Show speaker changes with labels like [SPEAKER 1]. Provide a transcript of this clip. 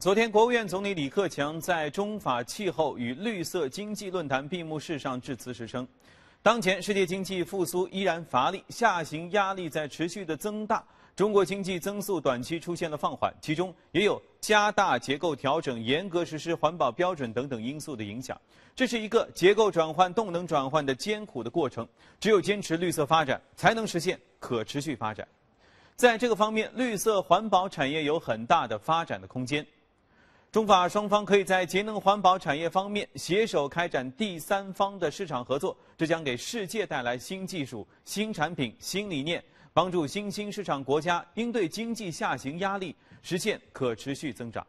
[SPEAKER 1] 昨天，国务院总理李克强在中法气候与绿色经济论坛闭幕式上致辞时称：“当前世界经济复苏依然乏力，下行压力在持续的增大。中国经济增速短期出现了放缓，其中也有加大结构调整、严格实施环保标准等等因素的影响。这是一个结构转换、动能转换的艰苦的过程。只有坚持绿色发展，才能实现可持续发展。在这个方面，绿色环保产业有很大的发展的空间。”中法双方可以在节能环保产业方面携手开展第三方的市场合作，这将给世界带来新技术、新产品、新理念，帮助新兴市场国家应对经济下行压力，实现可持续增长。